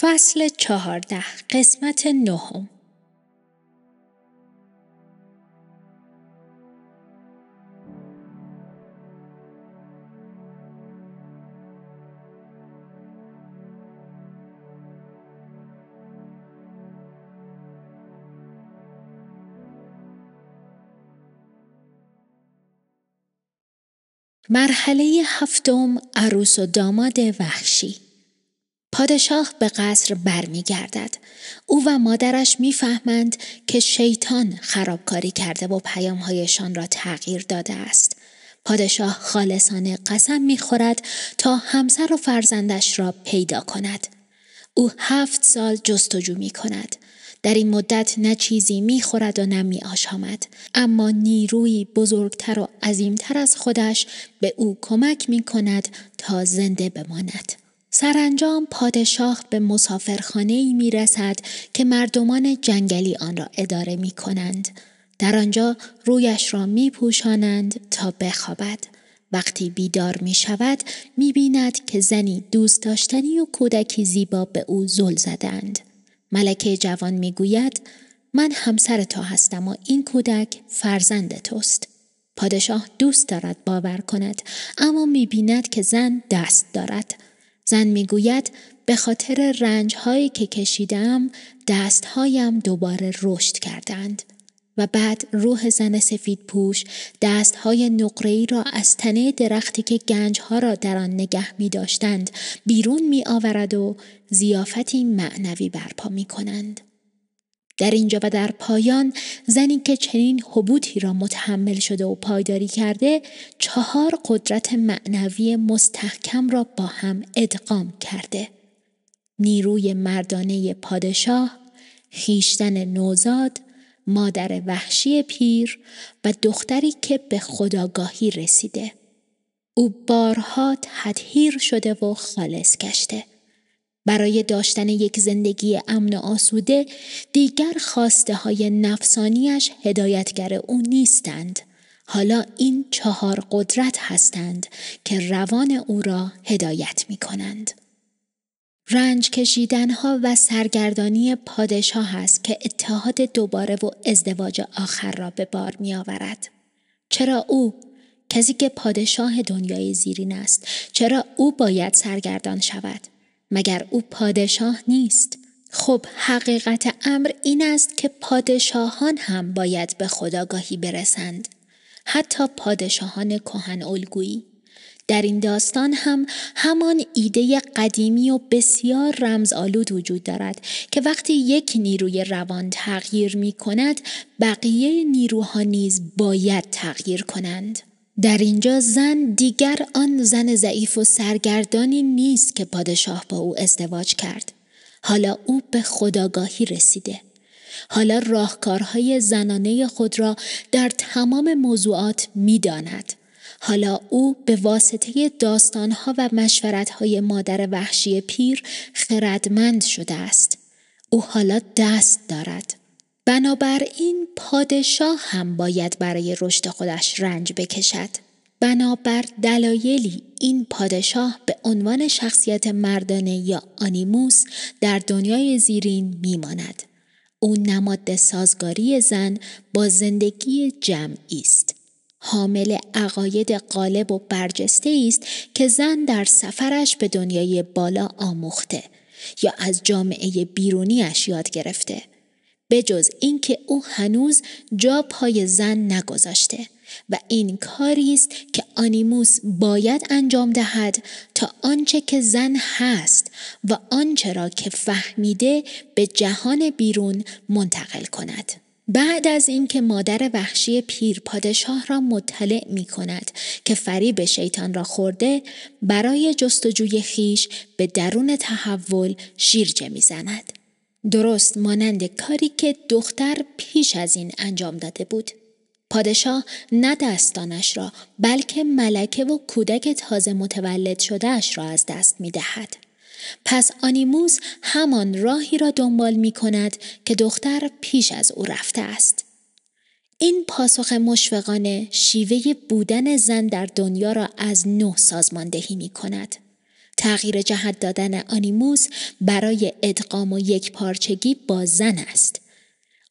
فصل چهارده قسمت نهم مرحله هفتم عروس و داماد وحشی پادشاه به قصر برمیگردد او و مادرش میفهمند که شیطان خرابکاری کرده و پیامهایشان را تغییر داده است پادشاه خالصانه قسم میخورد تا همسر و فرزندش را پیدا کند او هفت سال جستجو می کند. در این مدت نه چیزی میخورد و نه می آشامد. اما نیروی بزرگتر و عظیمتر از خودش به او کمک می کند تا زنده بماند. سرانجام پادشاه به مسافرخانه ای می رسد که مردمان جنگلی آن را اداره می کنند. در آنجا رویش را می پوشانند تا بخوابد. وقتی بیدار می شود می بیند که زنی دوست داشتنی و کودکی زیبا به او زل زدند. ملکه جوان می گوید من همسر تو هستم و این کودک فرزند توست. پادشاه دوست دارد باور کند اما می بیند که زن دست دارد. زن میگوید به خاطر رنج هایی که کشیدم دستهایم دوباره رشد کردند و بعد روح زن سفید پوش نقره ای را از تنه درختی که گنجها را در آن نگه می داشتند بیرون می آورد و زیافتی معنوی برپا می کنند. در اینجا و در پایان زنی که چنین حبوطی را متحمل شده و پایداری کرده چهار قدرت معنوی مستحکم را با هم ادغام کرده نیروی مردانه پادشاه خیشتن نوزاد مادر وحشی پیر و دختری که به خداگاهی رسیده او بارها تطهیر شده و خالص گشته برای داشتن یک زندگی امن و آسوده دیگر خواسته های نفسانیش هدایتگر او نیستند. حالا این چهار قدرت هستند که روان او را هدایت می کنند. رنج کشیدن ها و سرگردانی پادشاه است که اتحاد دوباره و ازدواج آخر را به بار می آورد. چرا او کسی که پادشاه دنیای زیرین است چرا او باید سرگردان شود مگر او پادشاه نیست خب حقیقت امر این است که پادشاهان هم باید به خداگاهی برسند حتی پادشاهان کهن الگویی در این داستان هم همان ایده قدیمی و بسیار رمزآلود وجود دارد که وقتی یک نیروی روان تغییر می کند بقیه نیروها نیز باید تغییر کنند در اینجا زن دیگر آن زن ضعیف و سرگردانی نیست که پادشاه با او ازدواج کرد. حالا او به خداگاهی رسیده. حالا راهکارهای زنانه خود را در تمام موضوعات میداند. حالا او به واسطه داستانها و مشورتهای مادر وحشی پیر خردمند شده است. او حالا دست دارد. بنابراین پادشاه هم باید برای رشد خودش رنج بکشد. بنابر دلایلی این پادشاه به عنوان شخصیت مردانه یا آنیموس در دنیای زیرین میماند. او نماد سازگاری زن با زندگی جمعی است. حامل عقاید قالب و برجسته است که زن در سفرش به دنیای بالا آموخته یا از جامعه بیرونیش یاد گرفته. به جز اینکه او هنوز جا پای زن نگذاشته و این کاری است که آنیموس باید انجام دهد تا آنچه که زن هست و آنچه را که فهمیده به جهان بیرون منتقل کند بعد از اینکه مادر وحشی پیر پادشاه را مطلع می کند که فریب شیطان را خورده برای جستجوی خیش به درون تحول شیرجه می زند. درست مانند کاری که دختر پیش از این انجام داده بود. پادشاه نه دستانش را بلکه ملکه و کودک تازه متولد شدهش را از دست می دهد. پس آنیموس همان راهی را دنبال می کند که دختر پیش از او رفته است. این پاسخ مشفقانه شیوه بودن زن در دنیا را از نه سازماندهی می کند. تغییر جهت دادن آنیموس برای ادغام و یک پارچگی با زن است.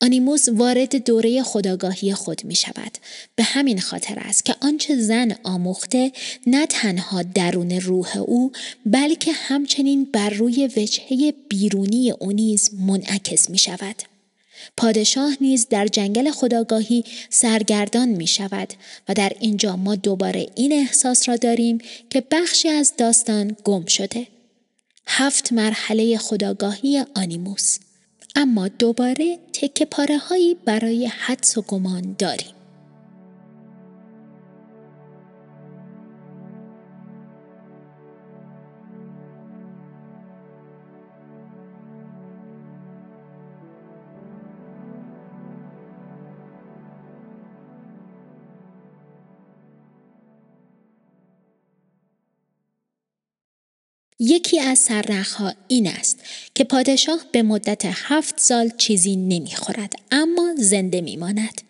آنیموس وارد دوره خداگاهی خود می شود. به همین خاطر است که آنچه زن آموخته نه تنها درون روح او بلکه همچنین بر روی وجهه بیرونی او نیز منعکس می شود. پادشاه نیز در جنگل خداگاهی سرگردان می شود و در اینجا ما دوباره این احساس را داریم که بخشی از داستان گم شده. هفت مرحله خداگاهی آنیموس اما دوباره تکه پاره هایی برای حدس و گمان داریم. یکی از سرنخها این است که پادشاه به مدت هفت سال چیزی نمیخورد اما زنده میماند.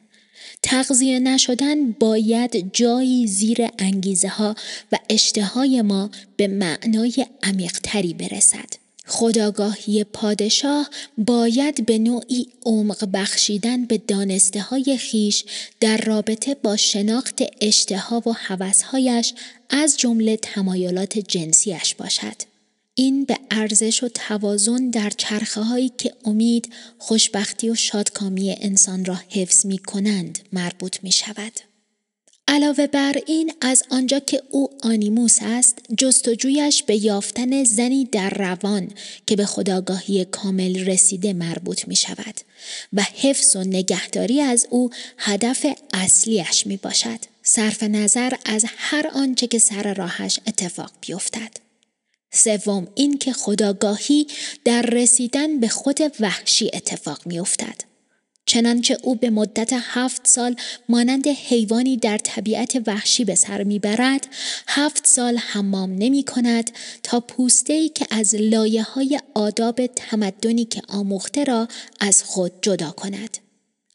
تغذیه نشدن باید جایی زیر انگیزه ها و اشتهای ما به معنای عمیقتری برسد. خداگاهی پادشاه باید به نوعی عمق بخشیدن به دانسته های خیش در رابطه با شناخت اشتها و هوسهایش از جمله تمایلات جنسیش باشد. این به ارزش و توازن در چرخه هایی که امید، خوشبختی و شادکامی انسان را حفظ می کنند مربوط می شود. علاوه بر این از آنجا که او آنیموس است جستجویش به یافتن زنی در روان که به خداگاهی کامل رسیده مربوط می شود و حفظ و نگهداری از او هدف اصلیش می باشد صرف نظر از هر آنچه که سر راهش اتفاق بیفتد سوم اینکه خداگاهی در رسیدن به خود وحشی اتفاق می افتد. چنانچه او به مدت هفت سال مانند حیوانی در طبیعت وحشی به سر میبرد هفت سال حمام نمی کند تا پوسته ای که از لایه های آداب تمدنی که آموخته را از خود جدا کند.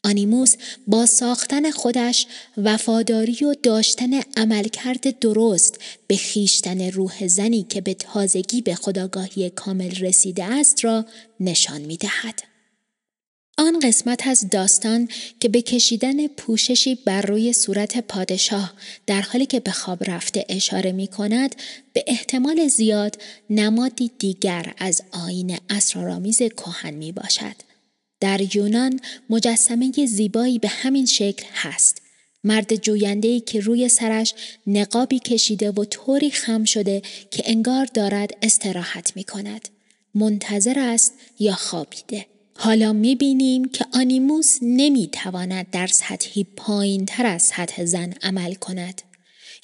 آنیموس با ساختن خودش وفاداری و داشتن عملکرد درست به خیشتن روح زنی که به تازگی به خداگاهی کامل رسیده است را نشان می دهد. آن قسمت از داستان که به کشیدن پوششی بر روی صورت پادشاه در حالی که به خواب رفته اشاره می کند به احتمال زیاد نمادی دیگر از آین اسرارآمیز کهن می باشد. در یونان مجسمه زیبایی به همین شکل هست. مرد جویندهی که روی سرش نقابی کشیده و طوری خم شده که انگار دارد استراحت می کند. منتظر است یا خوابیده. حالا می بینیم که آنیموس تواند در سطحی پایین تر از سطح زن عمل کند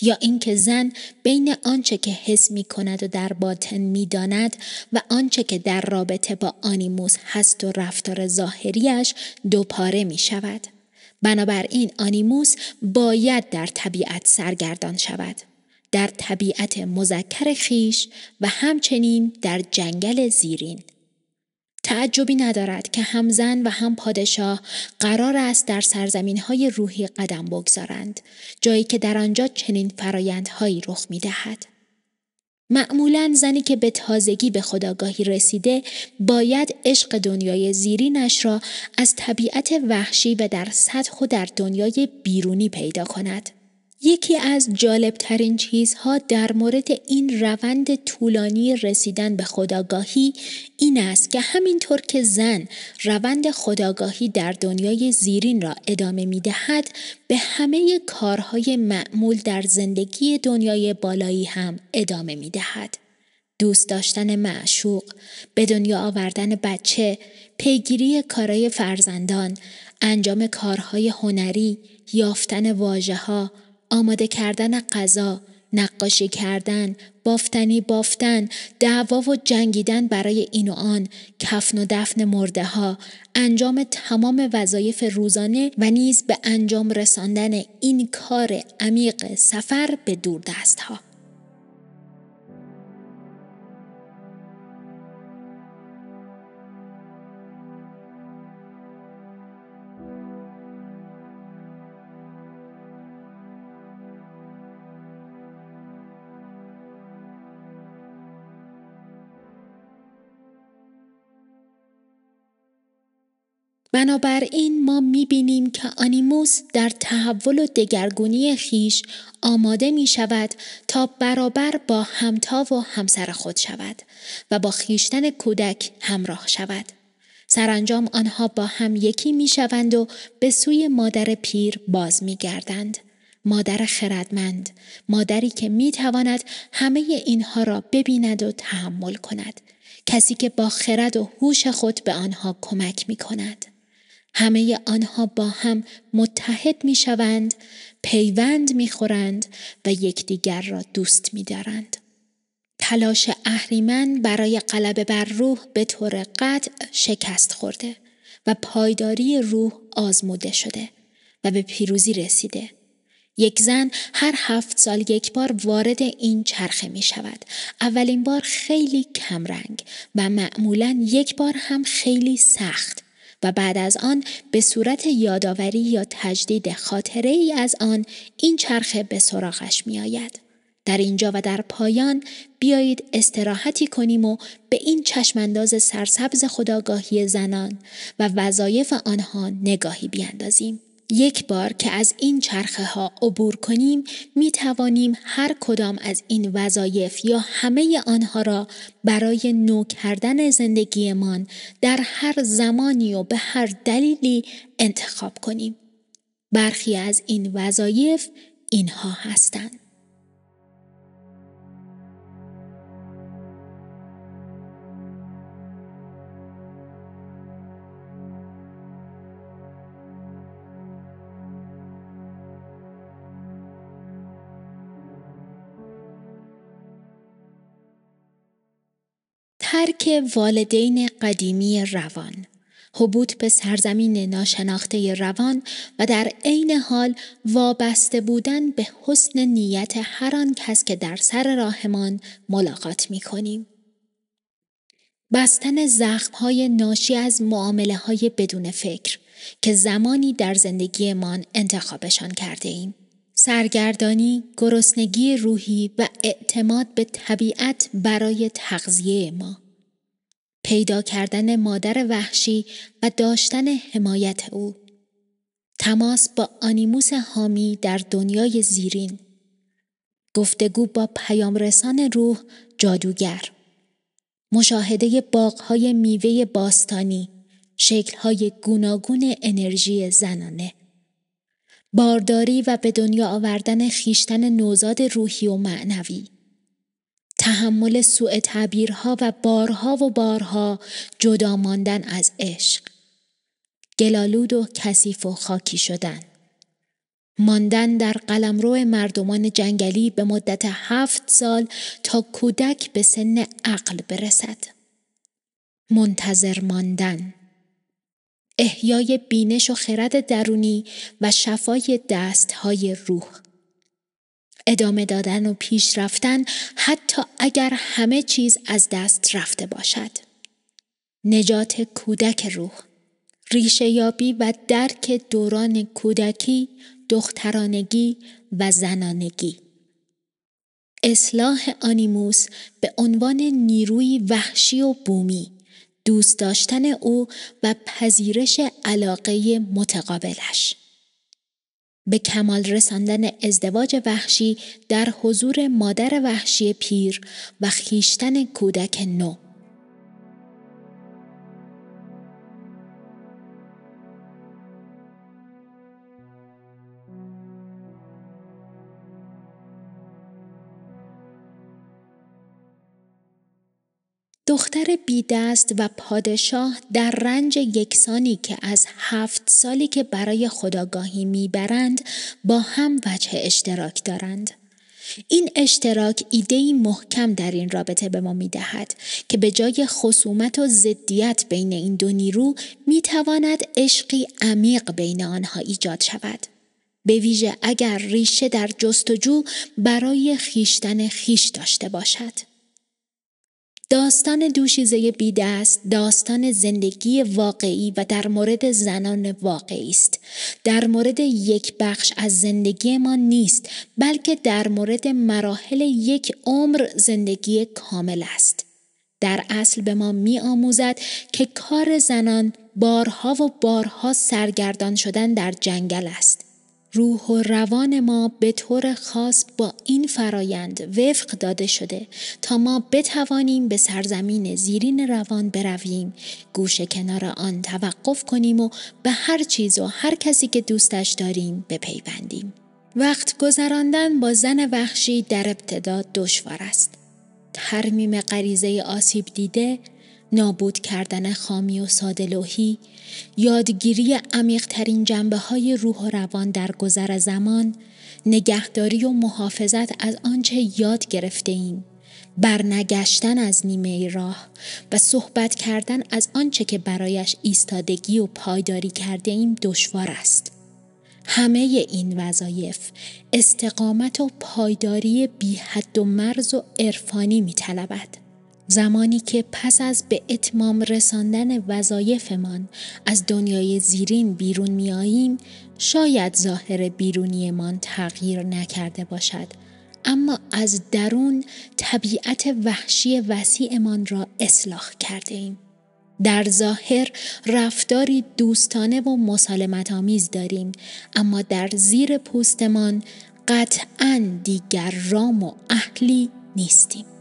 یا اینکه زن بین آنچه که حس می کند و در باطن می داند و آنچه که در رابطه با آنیموس هست و رفتار ظاهریش دوپاره می شود. بنابراین آنیموس باید در طبیعت سرگردان شود. در طبیعت مذکر خیش و همچنین در جنگل زیرین. تعجبی ندارد که هم زن و هم پادشاه قرار است در سرزمین های روحی قدم بگذارند جایی که در آنجا چنین فرایندهایی رخ می دهد. معمولا زنی که به تازگی به خداگاهی رسیده باید عشق دنیای زیرینش را از طبیعت وحشی و در سطح و در دنیای بیرونی پیدا کند. یکی از جالبترین چیزها در مورد این روند طولانی رسیدن به خداگاهی این است که همینطور که زن روند خداگاهی در دنیای زیرین را ادامه می دهد به همه کارهای معمول در زندگی دنیای بالایی هم ادامه می دهد. دوست داشتن معشوق، به دنیا آوردن بچه، پیگیری کارهای فرزندان، انجام کارهای هنری، یافتن واژه ها، آماده کردن غذا، نقاشی کردن، بافتنی بافتن، دعوا و جنگیدن برای این و آن، کفن و دفن مرده ها، انجام تمام وظایف روزانه و نیز به انجام رساندن این کار عمیق سفر به دست ها. بنابراین ما می بینیم که آنیموس در تحول و دگرگونی خیش آماده می شود تا برابر با همتا و همسر خود شود و با خیشتن کودک همراه شود. سرانجام آنها با هم یکی می شوند و به سوی مادر پیر باز می گردند. مادر خردمند، مادری که می تواند همه اینها را ببیند و تحمل کند. کسی که با خرد و هوش خود به آنها کمک می کند. همه آنها با هم متحد می شوند، پیوند می خورند و یکدیگر را دوست می دارند. تلاش اهریمن برای غلبه بر روح به طور قطع شکست خورده و پایداری روح آزموده شده و به پیروزی رسیده. یک زن هر هفت سال یک بار وارد این چرخه می شود. اولین بار خیلی کمرنگ و معمولا یک بار هم خیلی سخت و بعد از آن به صورت یادآوری یا تجدید خاطره ای از آن این چرخه به سراغش می آید. در اینجا و در پایان بیایید استراحتی کنیم و به این چشمانداز سرسبز خداگاهی زنان و وظایف آنها نگاهی بیاندازیم. یک بار که از این چرخه ها عبور کنیم می توانیم هر کدام از این وظایف یا همه آنها را برای نو کردن زندگیمان در هر زمانی و به هر دلیلی انتخاب کنیم. برخی از این وظایف اینها هستند. ترک والدین قدیمی روان حبوط به سرزمین ناشناخته روان و در عین حال وابسته بودن به حسن نیت هر آن کس که در سر راهمان ملاقات می کنیم. بستن های ناشی از معامله های بدون فکر که زمانی در زندگیمان انتخابشان کرده ایم. سرگردانی، گرسنگی روحی و اعتماد به طبیعت برای تغذیه ما. پیدا کردن مادر وحشی و داشتن حمایت او. تماس با آنیموس حامی در دنیای زیرین. گفتگو با پیامرسان روح جادوگر. مشاهده باغهای میوه باستانی، شکلهای گوناگون انرژی زنانه. بارداری و به دنیا آوردن خیشتن نوزاد روحی و معنوی تحمل سوء تعبیرها و بارها و بارها جدا ماندن از عشق گلالود و کثیف و خاکی شدن ماندن در قلمرو مردمان جنگلی به مدت هفت سال تا کودک به سن عقل برسد منتظر ماندن احیای بینش و خرد درونی و شفای های روح ادامه دادن و پیش رفتن حتی اگر همه چیز از دست رفته باشد نجات کودک روح ریشه یابی و درک دوران کودکی دخترانگی و زنانگی اصلاح آنیموس به عنوان نیروی وحشی و بومی دوست داشتن او و پذیرش علاقه متقابلش. به کمال رساندن ازدواج وحشی در حضور مادر وحشی پیر و خیشتن کودک نو. دختر بیدست و پادشاه در رنج یکسانی که از هفت سالی که برای خداگاهی میبرند با هم وجه اشتراک دارند. این اشتراک ایدهی محکم در این رابطه به ما می دهد که به جای خصومت و ضدیت بین این دو نیرو تواند عشقی عمیق بین آنها ایجاد شود. به ویژه اگر ریشه در جستجو برای خیشتن خیش داشته باشد. داستان دوشیزه بی دست داستان زندگی واقعی و در مورد زنان واقعی است در مورد یک بخش از زندگی ما نیست بلکه در مورد مراحل یک عمر زندگی کامل است در اصل به ما می آموزد که کار زنان بارها و بارها سرگردان شدن در جنگل است روح و روان ما به طور خاص با این فرایند وفق داده شده تا ما بتوانیم به سرزمین زیرین روان برویم گوش کنار آن توقف کنیم و به هر چیز و هر کسی که دوستش داریم بپیوندیم وقت گذراندن با زن وحشی در ابتدا دشوار است ترمیم غریزه آسیب دیده نابود کردن خامی و سادلوهی یادگیری عمیقترین جنبه های روح و روان در گذر زمان، نگهداری و محافظت از آنچه یاد گرفته ایم، برنگشتن از نیمه راه و صحبت کردن از آنچه که برایش ایستادگی و پایداری کرده ایم دشوار است. همه این وظایف استقامت و پایداری بی حد و مرز و عرفانی می زمانی که پس از به اتمام رساندن وظایفمان از دنیای زیرین بیرون میاییم شاید ظاهر بیرونیمان تغییر نکرده باشد اما از درون طبیعت وحشی وسیعمان را اصلاح کرده ایم. در ظاهر رفتاری دوستانه و مسالمت آمیز داریم اما در زیر پوستمان قطعا دیگر رام و اهلی نیستیم.